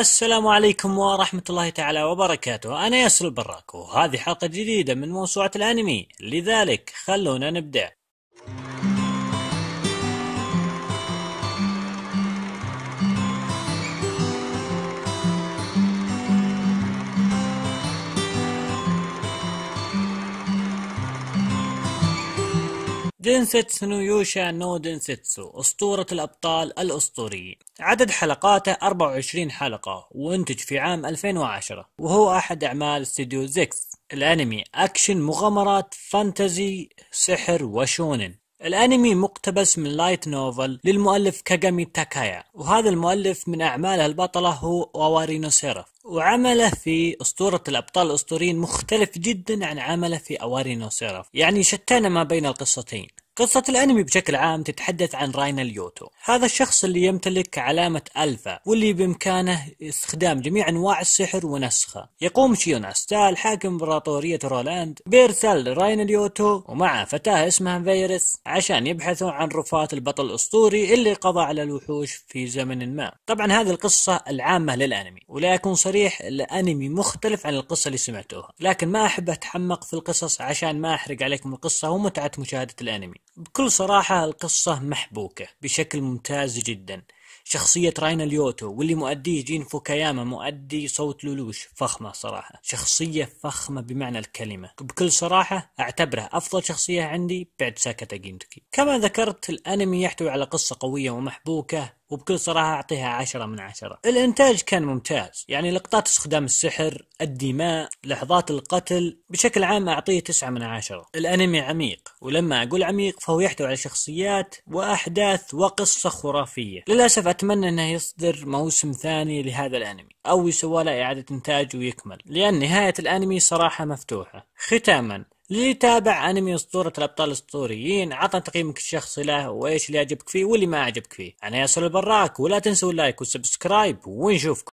السلام عليكم ورحمة الله تعالى وبركاته أنا ياسر البراك وهذه حلقة جديدة من موسوعة الأنمي لذلك خلونا نبدأ دينسيتسو نيوشا نو دينسيتسو أسطورة الأبطال الأسطوريين عدد حلقاته 24 حلقة وانتج في عام 2010 وهو أحد أعمال استديو زيكس الأنمي أكشن مغامرات فانتزي سحر وشونن الأنمي مقتبس من لايت نوفل للمؤلف كاغامي تاكايا وهذا المؤلف من أعماله البطلة هو سيرف وعمله في أسطورة الأبطال الأسطوريين مختلف جدا عن عمله في سيرف يعني شتان ما بين القصتين قصة الأنمي بشكل عام تتحدث عن راينا اليوتو هذا الشخص اللي يمتلك علامة ألفا واللي بإمكانه استخدام جميع أنواع السحر ونسخه يقوم شيوناستال حاكم إمبراطورية رولاند بإرسال راينا اليوتو ومع فتاة اسمها فيرس عشان يبحثوا عن رفات البطل الأسطوري اللي قضى على الوحوش في زمن ما طبعا هذه القصة العامة للأنمي ولا أكون صريح الأنمي مختلف عن القصة اللي سمعتوها لكن ما أحب أتحمق في القصص عشان ما أحرق عليكم القصة ومتعة مشاهدة الأنمي بكل صراحة القصة محبوكة بشكل ممتاز جدا شخصية راينا اليوتو واللي مؤديه جين فوكاياما مؤدي صوت لولوش فخمة صراحة شخصية فخمة بمعنى الكلمة بكل صراحة أعتبره أفضل شخصية عندي بعد ساكتا جينتكي كما ذكرت الأنمي يحتوي على قصة قوية ومحبوكة وبكل صراحة أعطيها عشرة من عشرة الإنتاج كان ممتاز يعني لقطات استخدام السحر الدماء لحظات القتل بشكل عام أعطيه تسعة من عشرة الأنمي عميق ولما أقول عميق فهو يحتوي على شخصيات وأحداث وقصة خرافية للأسف أتمنى أنه يصدر موسم ثاني لهذا الأنمي أو يسوى له إعادة إنتاج ويكمل لأن نهاية الأنمي صراحة مفتوحة ختاما اللي تابع انمي اسطوره الابطال الاسطوريين عطنا تقييمك الشخصي له وايش اللي عجبك فيه واللي ما عجبك فيه انا ياسر البراك ولا تنسوا اللايك والسبسكرايب ونشوفكم